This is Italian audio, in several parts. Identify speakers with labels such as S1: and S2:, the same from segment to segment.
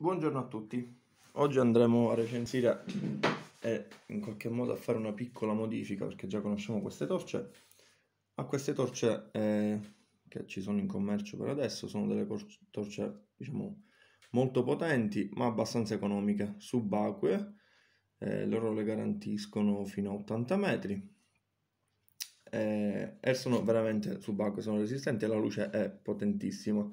S1: Buongiorno a tutti. Oggi andremo a recensire e in qualche modo a fare una piccola modifica perché già conosciamo queste torce. A queste torce eh, che ci sono in commercio per adesso sono delle torce diciamo molto potenti ma abbastanza economiche, subacquee. Eh, loro le garantiscono fino a 80 metri eh, e sono veramente subacquee, sono resistenti e la luce è potentissima.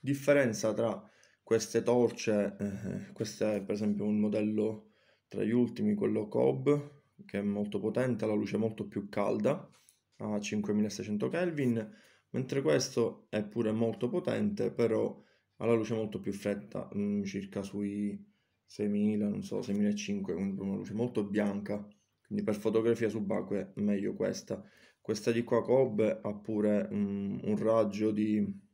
S1: Differenza tra queste torce, eh, questa è per esempio un modello tra gli ultimi, quello Cobb, che è molto potente, la luce molto più calda, a 5600 Kelvin, mentre questo è pure molto potente, però ha la luce molto più fredda, mh, mm, circa sui 6000, non so, 6500, quindi una luce molto bianca, quindi per fotografia subacquea è meglio questa. Questa di qua Cobb ha pure mh, mm, un raggio di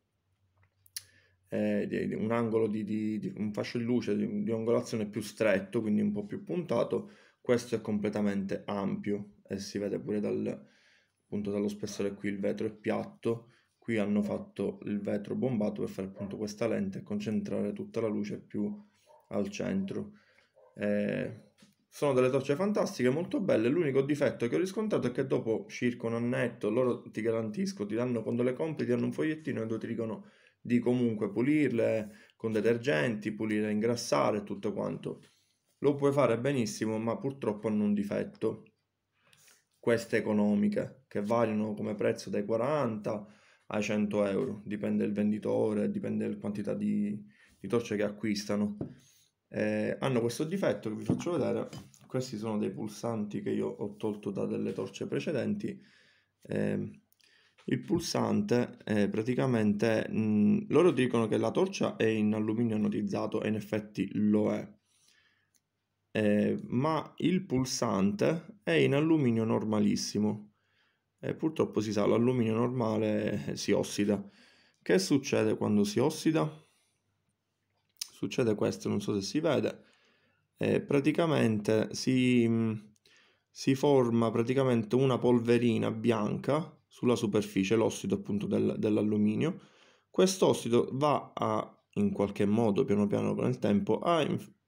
S1: eh, un angolo di, di, di, un fascio di luce di, di angolazione più stretto, quindi un po' più puntato, questo è completamente ampio e si vede pure dal, appunto dallo spessore qui il vetro è piatto, qui hanno fatto il vetro bombato per fare appunto questa lente e concentrare tutta la luce più al centro. Eh, sono delle torce fantastiche, molto belle. L'unico difetto che ho riscontrato è che dopo circa un annetto loro ti garantisco, ti danno quando le compri, ti danno un fogliettino e dove ti dicono di comunque pulirle con detergenti, pulire, ingrassare e tutto quanto. Lo puoi fare benissimo, ma purtroppo hanno un difetto. Queste economiche, che variano come prezzo dai 40 ai 100 euro, dipende dal venditore, dipende dalla quantità di, di torce che acquistano. Eh, hanno questo difetto che vi faccio vedere. Questi sono dei pulsanti che io ho tolto da delle torce precedenti. Eh, il pulsante è eh, praticamente, mh, loro dicono che la torcia è in alluminio anodizzato e in effetti lo è, eh, ma il pulsante è in alluminio normalissimo. E purtroppo si sa, l'alluminio normale eh, si ossida. Che succede quando si ossida? Succede questo, non so se si vede, eh, praticamente si, si forma praticamente una polverina bianca sulla superficie, l'ossido appunto del, dell'alluminio. Quest'ossido va a, in qualche modo, piano piano con il tempo, a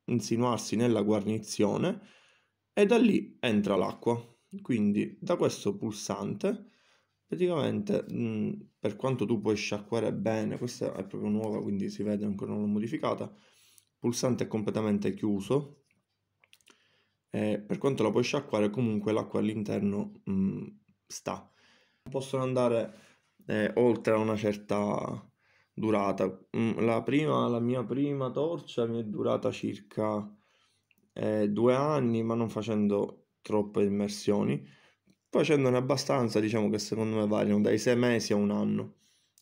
S1: insinuarsi nella guarnizione e da lì entra l'acqua. Quindi da questo pulsante, praticamente mh, mm, per quanto tu puoi sciacquare bene, questa è proprio nuova, quindi si vede ancora non l'ho modificata, pulsante è completamente chiuso, per quanto la puoi sciacquare comunque l'acqua all'interno mh, mm, sta possono andare eh, oltre a una certa durata. Mm, la, prima, la mia prima torcia mi è durata circa eh, due anni, ma non facendo troppe immersioni, facendone abbastanza, diciamo che secondo me variano dai sei mesi a un anno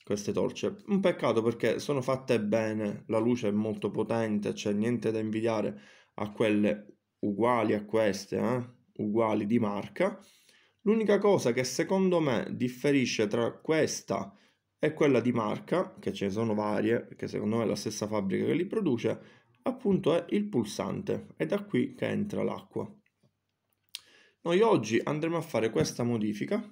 S1: queste torce. Un peccato perché sono fatte bene, la luce è molto potente, c'è niente da invidiare a quelle uguali a queste, eh? uguali di marca, L'unica cosa che secondo me differisce tra questa e quella di marca, che ce ne sono varie, che secondo me è la stessa fabbrica che li produce, appunto è il pulsante. È da qui che entra l'acqua. Noi oggi andremo a fare questa modifica.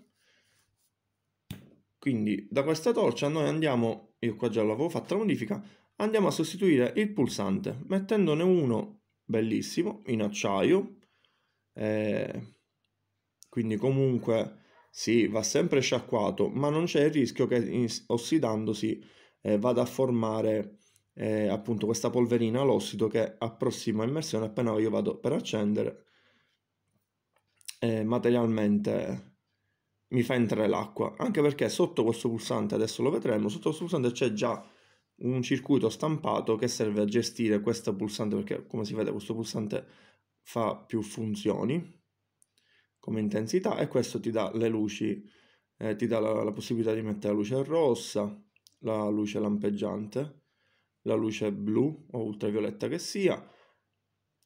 S1: Quindi da questa torcia noi andiamo, io qua già l'avevo fatta la modifica, andiamo a sostituire il pulsante mettendone uno bellissimo in acciaio. Eh, quindi comunque sì, va sempre sciacquato, ma non c'è il rischio che ossidandosi eh, vada a formare eh, appunto questa polverina all'ossido che a prossima immersione appena io vado per accendere eh, materialmente mi fa entrare l'acqua, anche perché sotto questo pulsante, adesso lo vedremo, sotto questo pulsante c'è già un circuito stampato che serve a gestire questo pulsante perché come si vede questo pulsante fa più funzioni come intensità e questo ti dà le luci, eh, ti dà la, la, possibilità di mettere la luce rossa, la luce lampeggiante, la luce blu o ultravioletta che sia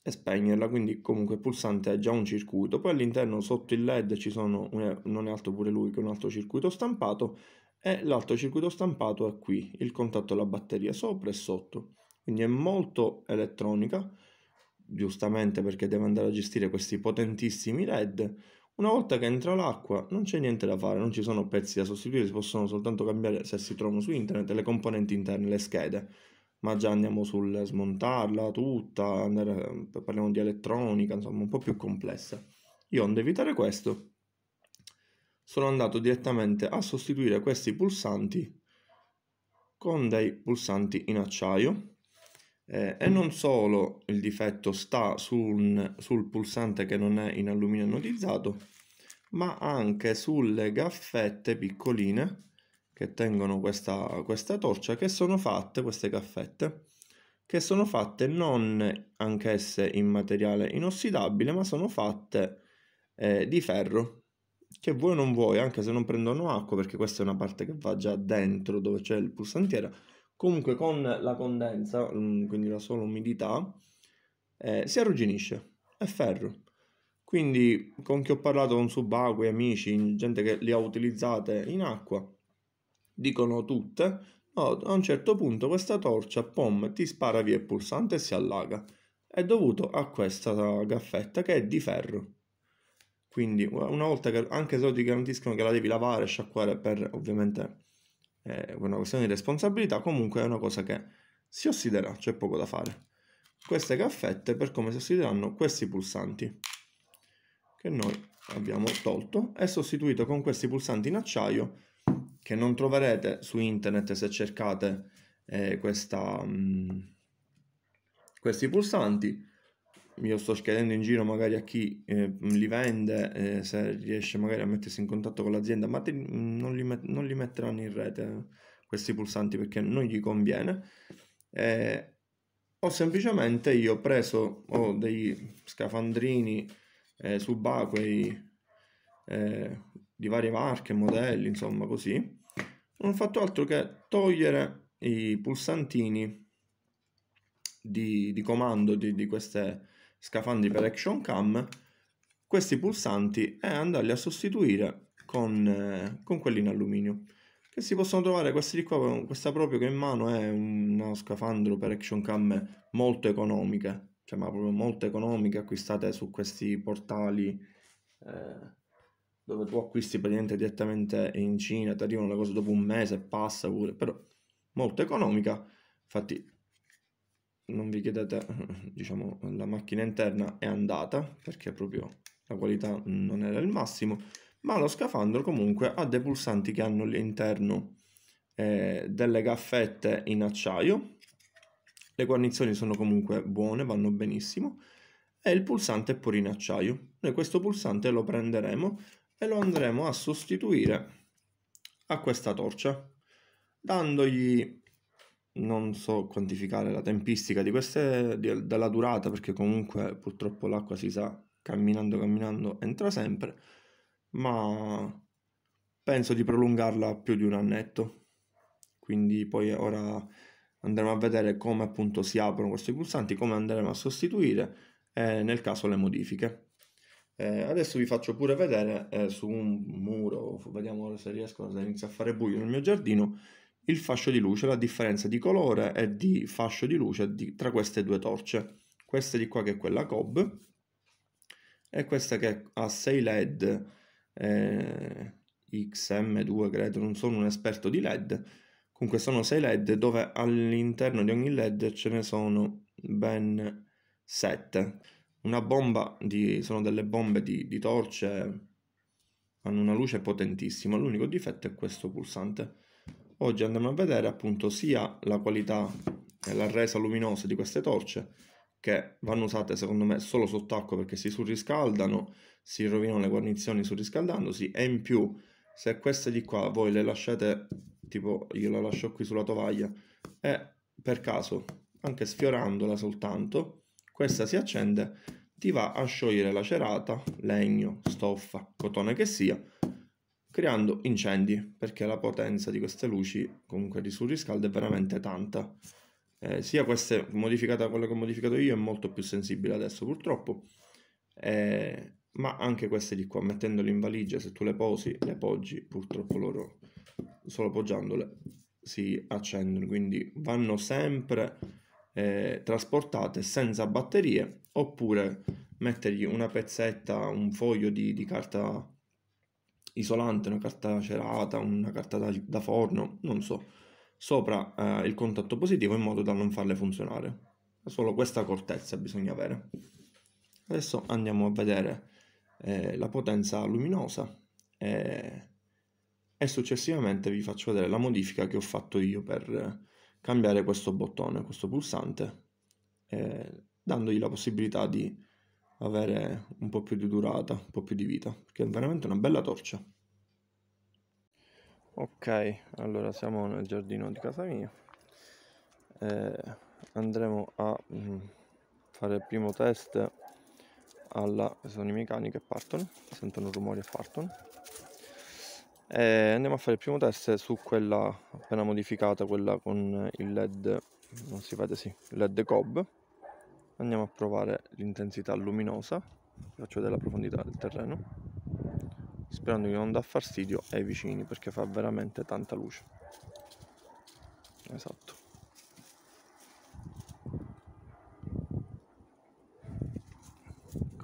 S1: e spegnerla, quindi comunque il pulsante è già un circuito. Poi all'interno sotto il LED ci sono, un, non è altro pure lui che un altro circuito stampato e l'altro circuito stampato è qui, il contatto alla batteria sopra e sotto. Quindi è molto elettronica giustamente perché deve andare a gestire questi potentissimi LED. Una volta che entra l'acqua non c'è niente da fare, non ci sono pezzi da sostituire, si possono soltanto cambiare se si trovano su internet le componenti interne, le schede. Ma già andiamo sul smontarla tutta, andare, eh, parliamo di elettronica, insomma un po' più complessa. Io a evitare questo sono andato direttamente a sostituire questi pulsanti con dei pulsanti in acciaio eh, e non solo il difetto sta sul, sul pulsante che non è in alluminio anodizzato, ma anche sulle gaffette piccoline che tengono questa, questa torcia, che sono fatte, queste gaffette, che sono fatte non anch'esse in materiale inossidabile, ma sono fatte eh, di ferro, che vuoi non vuoi, anche se non prendono acqua, perché questa è una parte che va già dentro dove c'è il pulsantiera, Comunque con la condensa, mm, quindi la sola umidità, eh, si arrugginisce, è ferro. Quindi con chi ho parlato, con subacquei, amici, gente che li ha utilizzate in acqua, dicono tutte, no, a un certo punto questa torcia, pom, ti spara via il pulsante e si allaga. È dovuto a questa gaffetta che è di ferro. Quindi una volta che, anche se ti garantiscono che la devi lavare e sciacquare per ovviamente eh, una questione di responsabilità, comunque è una cosa che si ossiderà, c'è poco da fare. Queste caffette per come si ossideranno questi pulsanti che noi abbiamo tolto e sostituito con questi pulsanti in acciaio che non troverete su internet se cercate eh, questa, mh, mm, questi pulsanti io sto chiedendo in giro magari a chi eh, li vende eh, se riesce magari a mettersi in contatto con l'azienda, ma te, mm, non, li met- non, li metteranno in rete eh, questi pulsanti perché non gli conviene. Eh, o semplicemente io preso ho dei scafandrini eh, subacquei eh, di varie marche, modelli, insomma così. Non ho fatto altro che togliere i pulsantini di, di, comando di, di, queste, scafandri per action cam, questi pulsanti e andarli a sostituire con, eh, con quelli in alluminio. Che si possono trovare questi di qua, questa proprio che in mano è uno scafandro per action cam molto economica, cioè ma proprio molto economica, acquistate su questi portali eh, dove tu acquisti praticamente direttamente in Cina, ti arrivano le cose dopo un mese, passa pure, però molto economica, infatti non vi chiedete, diciamo, la macchina interna è andata perché proprio la qualità non era il massimo, ma lo scafandro comunque ha dei pulsanti che hanno all'interno eh, delle caffette in acciaio, le guarnizioni sono comunque buone, vanno benissimo, e il pulsante è pure in acciaio. Noi questo pulsante lo prenderemo e lo andremo a sostituire a questa torcia, dandogli non so quantificare la tempistica di queste, di, della durata, perché comunque purtroppo l'acqua si sa, camminando, camminando, entra sempre, ma penso di prolungarla più di un annetto. Quindi poi ora andremo a vedere come appunto si aprono questi pulsanti, come andremo a sostituire e eh, nel caso le modifiche. Eh, adesso vi faccio pure vedere eh, su un muro, vediamo se riesco, se inizia a fare buio nel mio giardino, il fascio di luce, la differenza di colore e di fascio di luce di, tra queste due torce. Questa di qua che è quella COB e questa che ha 6 LED eh, XM2 credo, non sono un esperto di LED, comunque sono 6 LED dove all'interno di ogni LED ce ne sono ben 7. Una bomba di, sono delle bombe di, di torce, hanno una luce potentissima, l'unico difetto è questo pulsante Oggi andremo a vedere appunto sia la qualità e la resa luminosa di queste torce che vanno usate secondo me solo sott'acqua perché si surriscaldano, si rovinano le guarnizioni surriscaldandosi e in più se queste di qua voi le lasciate tipo io la lascio qui sulla tovaglia e per caso anche sfiorandola soltanto questa si accende ti va a sciogliere la cerata, legno, stoffa, cotone che sia creando incendi perché la potenza di queste luci comunque di surriscaldo è veramente tanta. Eh, sia queste modificata quelle che ho modificato io è molto più sensibile adesso purtroppo, eh, ma anche queste di qua, mettendole in valigia, se tu le posi, le poggi, purtroppo loro solo poggiandole si accendono, quindi vanno sempre eh, trasportate senza batterie oppure mettergli una pezzetta, un foglio di, di carta isolante, una carta cerata, una carta da, da forno, non so, sopra eh, il contatto positivo in modo da non farle funzionare. Solo questa accortezza bisogna avere. Adesso andiamo a vedere eh, la potenza luminosa e, eh, e, successivamente vi faccio vedere la modifica che ho fatto io per eh, cambiare questo bottone, questo pulsante, eh, dandogli la possibilità di avere un po' più di durata, un po' più di vita, perché è veramente una bella torcia. Ok, allora siamo nel giardino di casa mia. Eh, andremo a mh, mm, fare il primo test alla... sono i meccanici che partono, sentono rumori e partono. Eh, andiamo a fare il primo test su quella appena modificata, quella con il LED, non si vede, sì, LED COB andiamo a provare l'intensità luminosa faccio vedere la profondità del terreno sperando che non dà fastidio ai vicini perché fa veramente tanta luce esatto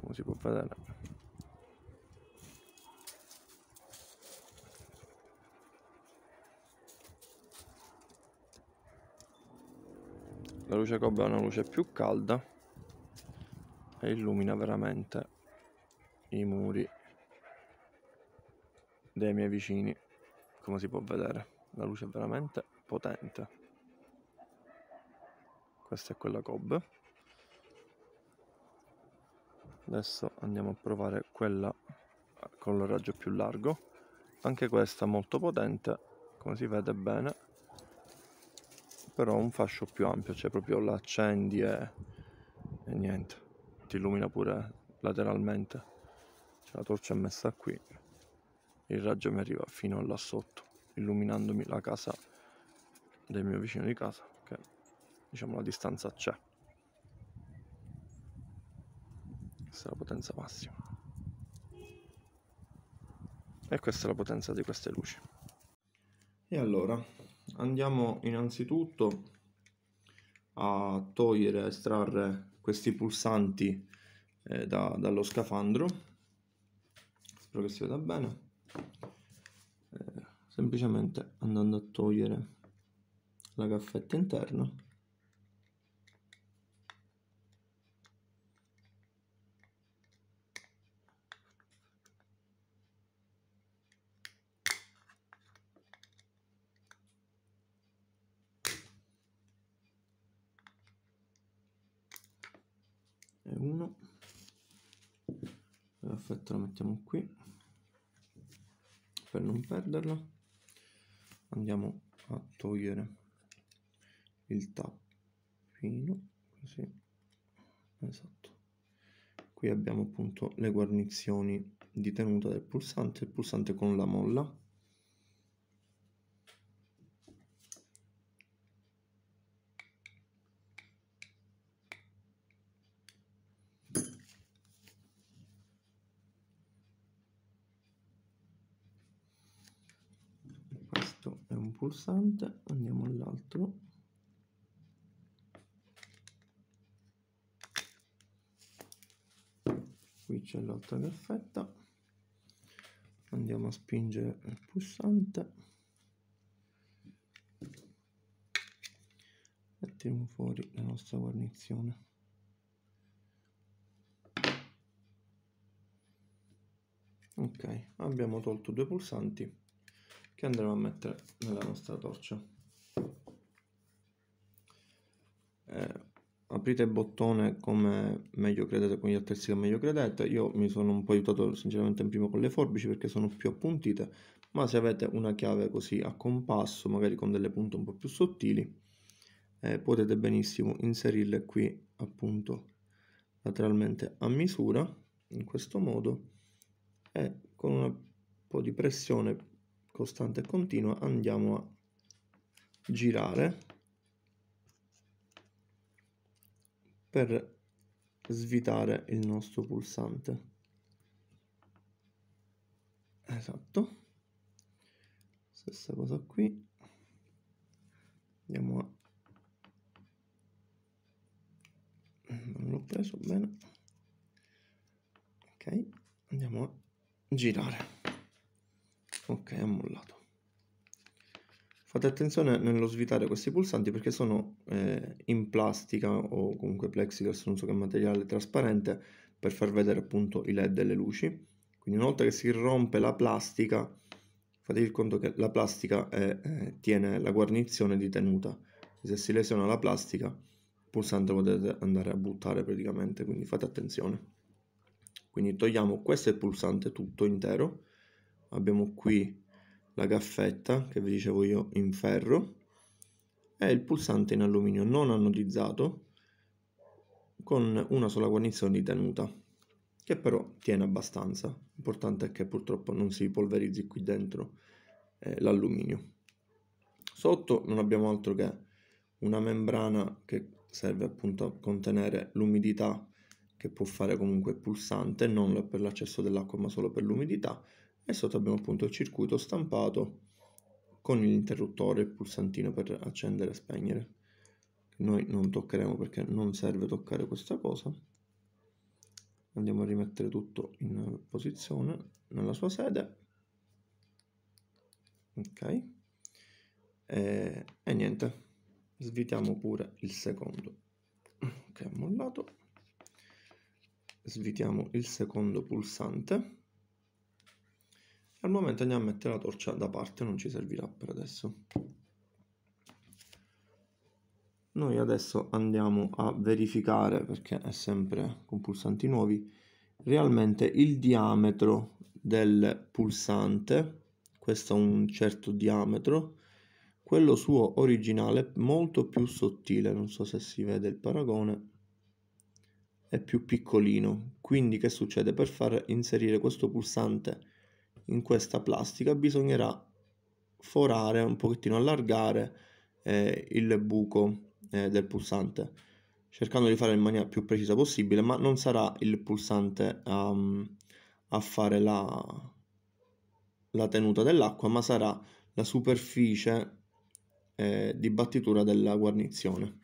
S1: come si può vedere la luce cob è una luce più calda e illumina veramente i muri dei miei vicini come si può vedere la luce è veramente potente questa è quella cob adesso andiamo a provare quella con il raggio più largo anche questa molto potente come si vede bene però un fascio più ampio cioè proprio l'accendi e, e niente ti illumina pure lateralmente cioè, la torcia è messa qui il raggio mi arriva fino là sotto illuminandomi la casa del mio vicino di casa che diciamo la distanza c'è questa è la potenza massima e questa è la potenza di queste luci e allora andiamo innanzitutto a togliere a estrarre questi pulsanti eh, da, dallo scafandro spero che si veda bene eh, semplicemente andando a togliere la caffetta interna perfetto la mettiamo qui per non perderla andiamo a togliere il tappino così esatto qui abbiamo appunto le guarnizioni di tenuta del pulsante il pulsante con la molla un pulsante, andiamo all'altro. Qui c'è l'altra caffetta. Andiamo a spingere il pulsante. E tiriamo fuori la nostra guarnizione. Ok, abbiamo tolto due pulsanti che andremo a mettere nella nostra torcia. Eh, aprite il bottone come meglio credete, con gli attrezzi che meglio credete. Io mi sono un po' aiutato sinceramente in prima con le forbici perché sono più appuntite, ma se avete una chiave così a compasso, magari con delle punte un po' più sottili, eh, potete benissimo inserirle qui appunto lateralmente a misura, in questo modo, e con un po' di pressione costante e continua andiamo a girare per svitare il nostro pulsante esatto stessa cosa qui andiamo a non l'ho preso bene ok andiamo a girare ok è mollato fate attenzione nello svitare questi pulsanti perché sono eh, in plastica o comunque plexiglass non so che materiale trasparente per far vedere appunto i led e le luci quindi una volta che si rompe la plastica fatevi conto che la plastica è, eh, tiene la guarnizione di tenuta se si lesiona la plastica il pulsante lo potete andare a buttare praticamente quindi fate attenzione quindi togliamo questo è il pulsante tutto intero abbiamo qui la gaffetta che vi dicevo io in ferro e il pulsante in alluminio non anodizzato con una sola guarnizione di tenuta che però tiene abbastanza l'importante è che purtroppo non si polverizzi qui dentro eh, l'alluminio sotto non abbiamo altro che una membrana che serve appunto a contenere l'umidità che può fare comunque il pulsante non per l'accesso dell'acqua ma solo per l'umidità e sotto abbiamo appunto il circuito stampato con l'interruttore e il pulsantino per accendere e spegnere noi non toccheremo perché non serve toccare questa cosa andiamo a rimettere tutto in posizione nella sua sede ok e, e niente svitiamo pure il secondo che è mollato svitiamo il secondo pulsante al momento andiamo a mettere la torcia da parte non ci servirà per adesso noi adesso andiamo a verificare perché è sempre con pulsanti nuovi realmente il diametro del pulsante questo ha un certo diametro quello suo originale molto più sottile non so se si vede il paragone è più piccolino quindi che succede per far inserire questo pulsante in questa plastica bisognerà forare un pochettino, allargare eh, il buco eh, del pulsante cercando di fare in maniera più precisa possibile ma non sarà il pulsante um, a fare la, la tenuta dell'acqua ma sarà la superficie eh, di battitura della guarnizione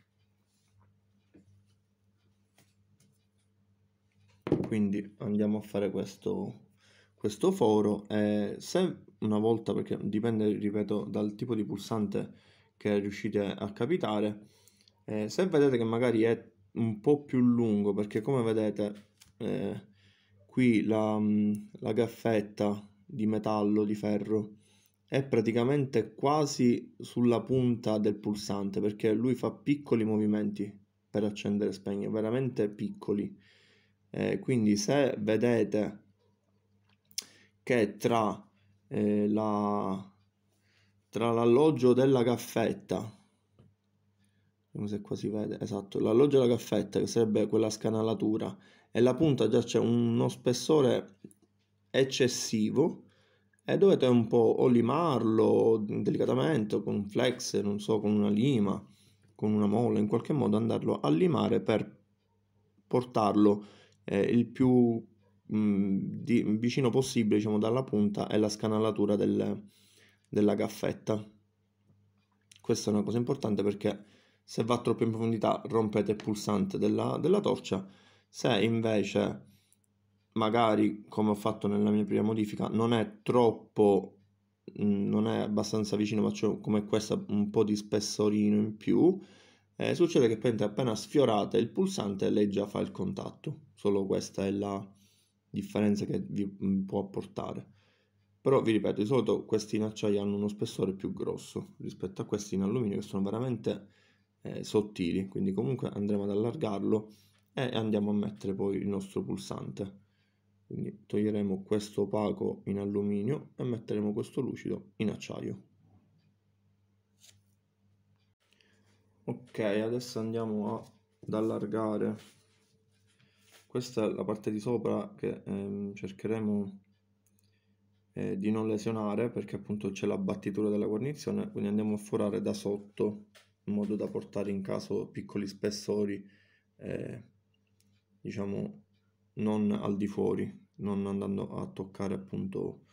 S1: quindi andiamo a fare questo questo foro e eh, se una volta, perché dipende, ripeto, dal tipo di pulsante che riuscite a capitare, eh, se vedete che magari è un po' più lungo, perché come vedete eh, qui la, mm, la gaffetta di metallo, di ferro, è praticamente quasi sulla punta del pulsante, perché lui fa piccoli movimenti per accendere e spegnere, veramente piccoli. Eh, quindi se vedete che è tra, eh, la, tra l'alloggio della caffetta vediamo se qua si vede, esatto, l'alloggio della caffetta che sarebbe quella scanalatura e la punta già c'è uno spessore eccessivo e dovete un po' o limarlo delicatamente con un flex, non so, con una lima, con una molla, in qualche modo andarlo a limare per portarlo eh, il più mh, di, vicino possibile diciamo, dalla punta è la scanalatura del, della gaffetta. Questa è una cosa importante perché se va troppo in profondità rompete il pulsante della, della torcia, se invece magari come ho fatto nella mia prima modifica non è troppo non è abbastanza vicino faccio come questa un po' di spessorino in più eh, succede che appena sfiorate il pulsante lei già fa il contatto solo questa è la, differenze che vi mm, può apportare. Però vi ripeto, di solito questi in acciaio hanno uno spessore più grosso rispetto a questi in alluminio che sono veramente eh, sottili, quindi comunque andremo ad allargarlo e andiamo a mettere poi il nostro pulsante. Quindi toglieremo questo opaco in alluminio e metteremo questo lucido in acciaio. Ok, adesso andiamo ad allargare questa è la parte di sopra che ehm, cercheremo eh, di non lesionare perché appunto c'è la battitura della guarnizione quindi andiamo a forare da sotto in modo da portare in caso piccoli spessori eh, diciamo non al di fuori non andando a toccare appunto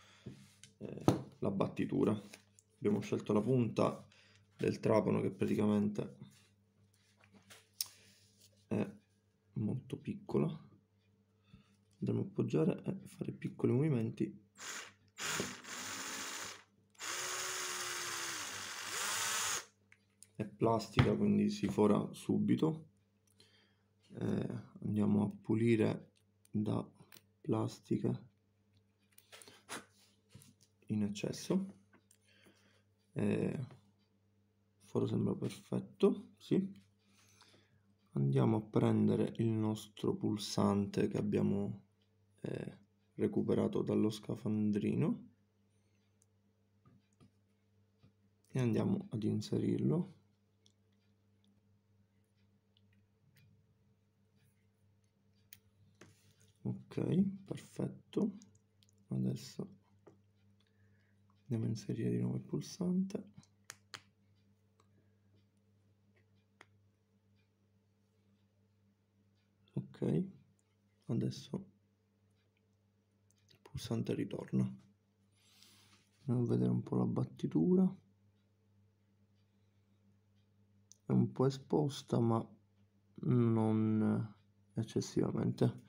S1: eh, la battitura abbiamo scelto la punta del trapano che praticamente è molto piccola andremo a appoggiare e fare piccoli movimenti è plastica quindi si fora subito eh, andiamo a pulire da plastica in eccesso eh, foro sembra perfetto sì andiamo a prendere il nostro pulsante che abbiamo eh, recuperato dallo scafandrino e andiamo ad inserirlo ok perfetto adesso andiamo a inserire di nuovo il pulsante ok adesso il pulsante ritorno andiamo a vedere un po' la battitura è un po' esposta ma non eccessivamente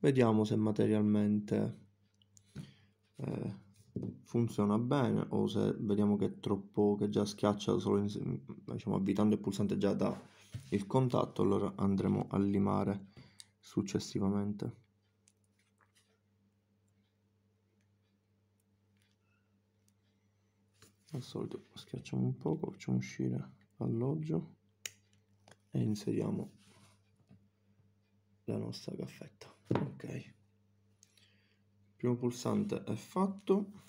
S1: vediamo se materialmente eh, funziona bene o se vediamo che è troppo che già schiaccia solo in, diciamo, avvitando il pulsante già da il contatto allora andremo a limare successivamente. Al solito schiacciamo un poco, facciamo uscire l'alloggio e inseriamo la nostra caffetta. Ok. primo pulsante è fatto.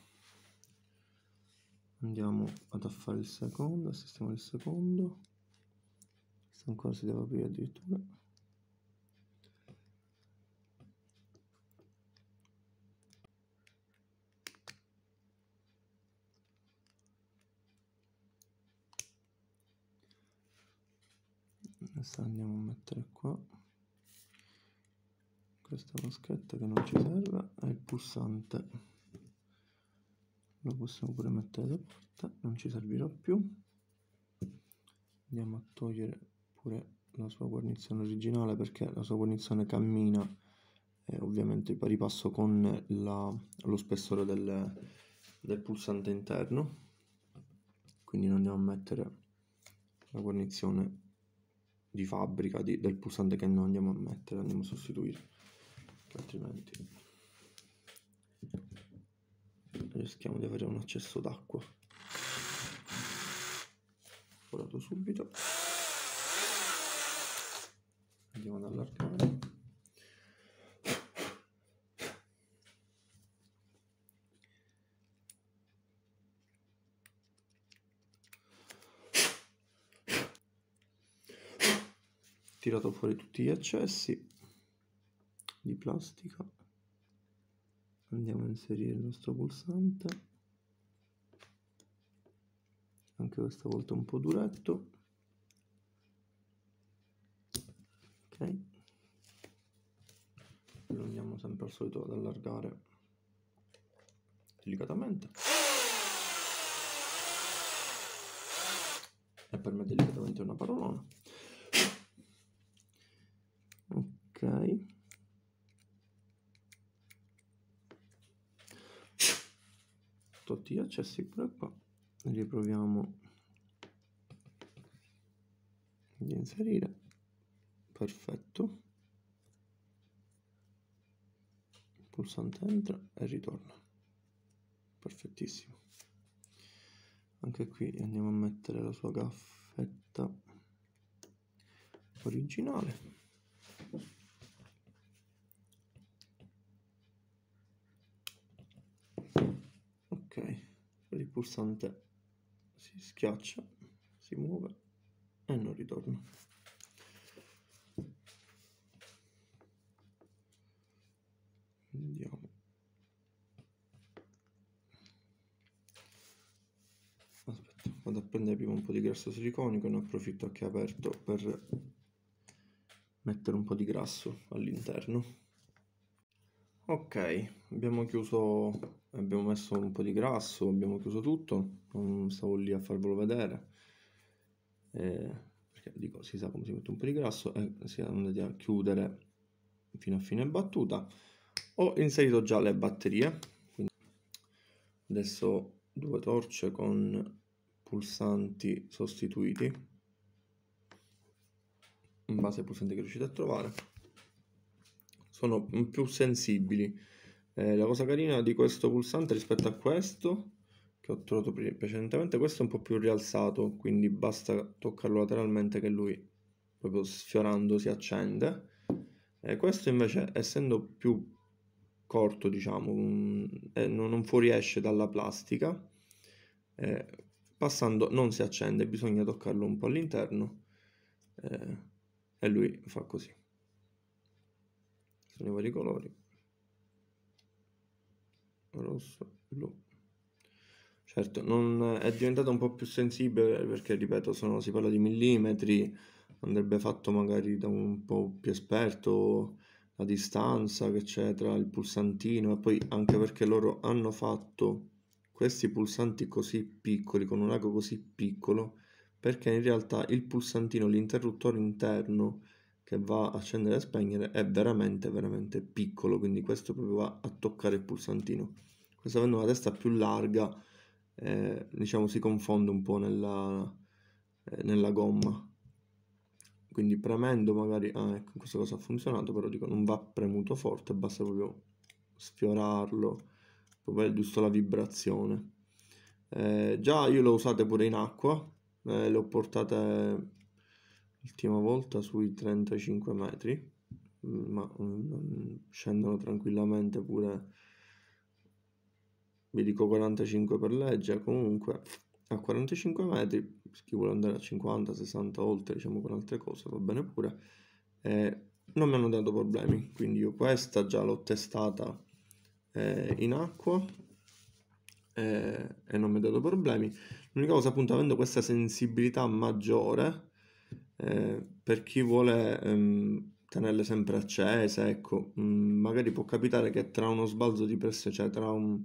S1: Andiamo ad affare il secondo, assistiamo il secondo. Questo ancora si deve aprire addirittura. questa andiamo a mettere qua questa moschetta che non ci serve è il pulsante lo possiamo pure mettere da parte non ci servirà più andiamo a togliere pure la sua guarnizione originale perché la sua guarnizione cammina eh, ovviamente pari passo con la, lo spessore del, del pulsante interno quindi non andiamo a mettere la guarnizione di fabbrica di, del pulsante che non andiamo a mettere, andiamo a sostituire, altrimenti rischiamo di avere un accesso d'acqua. Volato subito. Andiamo ad allargare. tirato fuori tutti gli accessi di plastica andiamo a inserire il nostro pulsante anche questa volta un po' duretto ok lo andiamo sempre al solito ad allargare delicatamente e per me delicatamente è una parolona tutti gli accessi pure qua riproviamo di inserire perfetto pulsante entra e ritorna perfettissimo anche qui andiamo a mettere la sua gaffetta originale pulsante si schiaccia, si muove e non ritorna. Andiamo. Aspetta, vado a prendere prima un po' di grasso siliconico e ne approfitto che è aperto per mettere un po' di grasso all'interno. Ok, abbiamo chiuso abbiamo messo un po' di grasso, abbiamo chiuso tutto, non stavo lì a farvelo vedere, eh, perché dico si sa come si mette un po' di grasso e eh, siamo andati a chiudere fino a fine battuta. Ho inserito già le batterie, adesso due torce con pulsanti sostituiti, in base ai pulsanti che riuscite a trovare, sono più sensibili eh, la cosa carina di questo pulsante rispetto a questo che ho trovato pre precedentemente questo è un po' più rialzato quindi basta toccarlo lateralmente che lui proprio sfiorando si accende eh, questo invece essendo più corto diciamo eh, non, fuoriesce dalla plastica eh, passando non si accende bisogna toccarlo un po' all'interno eh, e lui fa così sono i vari colori rosso, blu. Certo, non, è diventato un po' più sensibile perché, ripeto, sono, si parla di millimetri, andrebbe fatto magari da un po' più esperto la distanza che c'è tra il pulsantino e poi anche perché loro hanno fatto questi pulsanti così piccoli, con un ago così piccolo, perché in realtà il pulsantino, l'interruttore interno che va a scendere e spegnere è veramente veramente piccolo quindi questo proprio va a toccare il pulsantino questo avendo una testa più larga eh, diciamo si confonde un po' nella, eh, nella gomma quindi premendo magari ah ecco questa cosa ha funzionato però dico non va premuto forte basta proprio sfiorarlo proprio giusto la vibrazione eh, già io le ho usate pure in acqua eh, le ho portate l'ultima volta sui 35 metri, mm, ma mm, scendono tranquillamente pure, vi dico 45 per legge, comunque a 45 metri, chi vuole andare a 50, 60, oltre, diciamo con altre cose, va bene pure. Eh, non mi hanno dato problemi, quindi io questa già l'ho testata eh, in acqua eh, e non mi ha dato problemi. L'unica cosa appunto avendo questa sensibilità maggiore eh, per chi vuole ehm, tenerle sempre accese, ecco, mh, mm, magari può capitare che tra uno sbalzo di pressione, cioè tra un,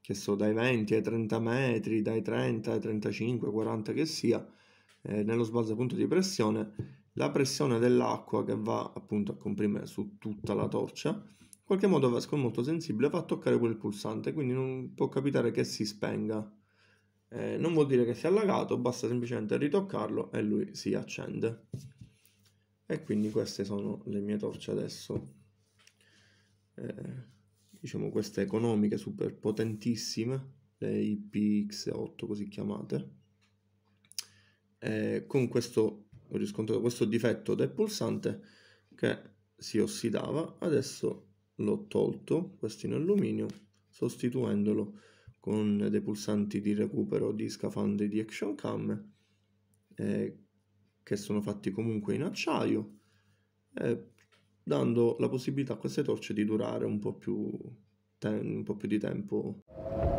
S1: che so, dai 20 ai 30 metri, dai 30 ai 35, 40 che sia, eh, nello sbalzo appunto di pressione, la pressione dell'acqua che va appunto a comprimere su tutta la torcia, in qualche modo con molto sensibile va a toccare quel pulsante, quindi non può capitare che si spenga eh, non vuol dire che sia allagato, basta semplicemente ritoccarlo e lui si accende. E quindi queste sono le mie torce adesso, eh, diciamo queste economiche super potentissime, le IPX8 così chiamate. Eh, con questo ho riscontrato questo difetto del pulsante che si ossidava, adesso l'ho tolto, questo in alluminio, sostituendolo con dei pulsanti di recupero di scafandri di action cam eh, che sono fatti comunque in acciaio eh, dando la possibilità a queste torce di durare un po' più, te- un po più di tempo.